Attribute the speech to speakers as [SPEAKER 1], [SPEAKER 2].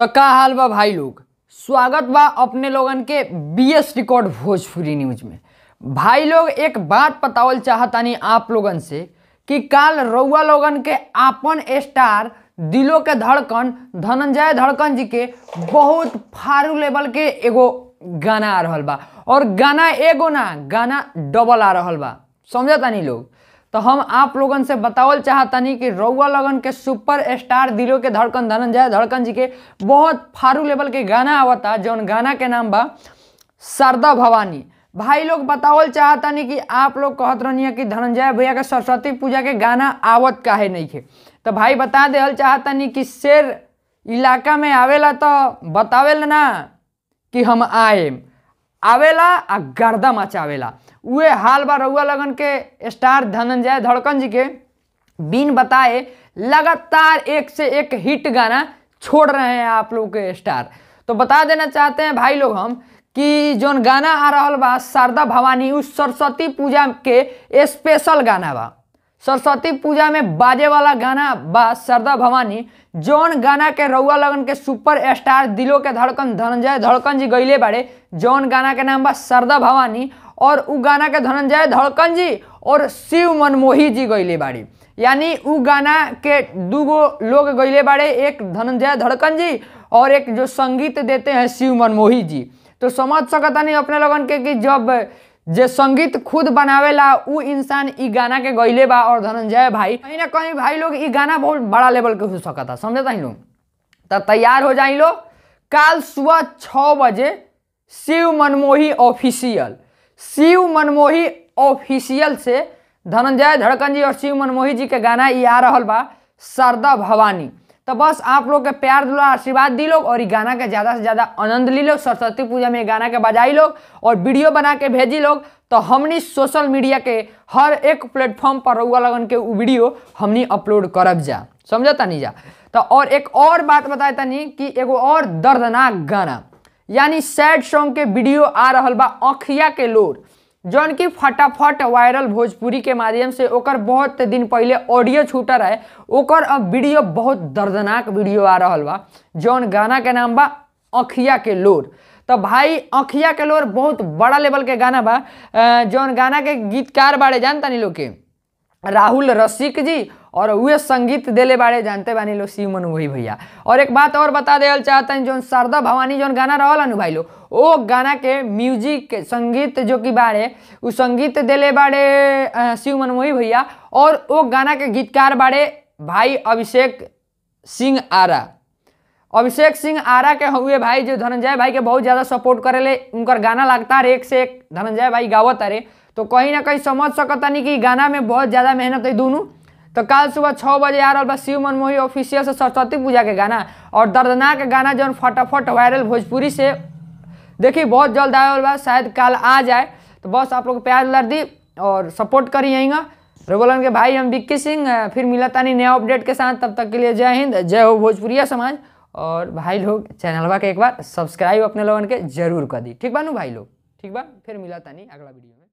[SPEAKER 1] तो का हाल बा भाई लोग स्वागत बा अपने लोगन के B S record Bhojpuri news में भाई लोग एक बात बतावल चाहतानी आप लोगन से कि काल रउआ लोगन के आपन स्टार दिलों के धड़कन धनंजय धड़कन जी के बहुत फारू लेवल के एगो गाना आ रहा बा और गाना एगो ना गाना डबल आ रहा बा नहीं लोग तो हम आप लोगन से बतावल चाहतनी कि रउआ लगन के सुपर स्टार दिलो के धड़कन धनंजय धड़कन जी के बहुत फारू लेवल के गाना आवता जौन गाना के नाम बा शारदा भवानी भाई लोग बतावल चाहतनी कि आप लोग कहत रहनी कि धनंजय भैया के सरस्वती पूजा के गाना आवत काहे नहीं है तो भाई बता देल चाहतनी कि शेर इलाका में आवेला तो बतावे ना कि हम आएम आवेला आ गर्दा मचावेला वे हाल बा रउआ लगन के स्टार धनंजय धड़कन जी के बिन बताए लगातार एक से एक हिट गाना छोड़ रहे हैं आप लोग के स्टार तो बता देना चाहते हैं भाई लोग हम कि जो गाना आ रहा बा शारदा भवानी उस सरस्वती पूजा के स्पेशल गाना बा सरस्वती पूजा में बाजे वाला गाना बा शरदा भवानी जौन गाना के रउआ लगन के सुपर स्टार दिलों के धड़कन धनंजय धड़कन जी गैले बाड़े जौन गाना के नाम बा शरदा भवानी और उ गाना के धनंजय धड़कन जी और शिव मनमोही जी गैले बाड़ी यानी उ गाना के दूगो लोग गैले बाड़े एक धनंजय धड़कन जी और एक जो संगीत देते हैं शिव मनमोही जी तो समझ सकता नहीं अपने लोगन के कि जब जे संगीत खुद बनावेला उ इंसान इ गाना के गईले बा और धनंजय भाई कहीं ना कहीं भाई लोग इ गाना बहुत बड़ा लेवल के हो सकता समझे तही लोग तैयार हो जाई लोग कल सुबह छः बजे शिव मनमोही ऑफिशियल शिव मनमोही ऑफिशियल से धनंजय धड़कन जी और शिव मनमोही जी के गाना ये आ रहा बा शारदा भवानी तो बस आप लोग के प्यार दिलो आशीर्वाद दी लोग और गाना का ज़्यादा से ज़्यादा आनंद ली लोग सरस्वती पूजा में गाना के बजाई लोग और वीडियो बना के भेजी लोग तो हमनी सोशल मीडिया के हर एक प्लेटफॉर्म पर रउआ लगन के वीडियो हमनी अपलोड करब जा समझ तनी जा तो और एक और बात बताए तनी कि एगो और दर्दनाक गाना यानी सैड सॉन्ग के वीडियो आ रहा बा अखिया के लोड जौन कि फटाफट वायरल भोजपुरी के माध्यम से ओकर बहुत दिन पहले ऑडियो छूटा रहे ओकर अब वीडियो बहुत दर्दनाक वीडियो आ रहा बा जौन गाना के नाम बा अखिया के लोर तो भाई अखिया के लोर बहुत बड़ा लेवल के गाना बा जौन गाना के गीतकार बाड़े जानता नहीं लोग के राहुल रसिक जी और वे संगीत दिले बारे जानते बानी लोग सिमन वही भैया और एक बात और बता चाहते हैं जो शारदा भवानी जो गाना रहलन भाई लोग वो गाना के म्यूजिक संगीत जो कि बारे उ संगीत दिले बारे शिव वही भैया और वो गाना के गीतकार बारे भाई अभिषेक सिंह आरा अभिषेक सिंह आरा के हुए भाई जो धनंजय भाई के बहुत ज़्यादा सपोर्ट करे उनका गाना लगता रे एक से एक धनंजय भाई गावत रे तो कहीं ना कहीं समझ सकतानी कि गाना में बहुत ज़्यादा मेहनत है दोनों तो कल सुबह छः बजे आ रहा बा शिव मनमोही ऑफिशियल से सरस्वती पूजा के गाना और दर्दनाक गाना जौन फटाफट वायरल भोजपुरी से देखिए बहुत जल्द आए बा शायद कल आ जाए तो बस आप लोग प्यार लड़ दी और सपोर्ट करी करिएगा रघुलन के भाई हम विक्की सिंह फिर मिला तानी नया अपडेट के साथ तब तक के लिए जय हिंद जय हो भोजपुरिया समाज और भाई लोग चैनलवा के एक बार सब्सक्राइब अपने लोगन के जरूर कर दी ठीक बा भाई लोग ठीक बा फिर मिला तानी अगला वीडियो में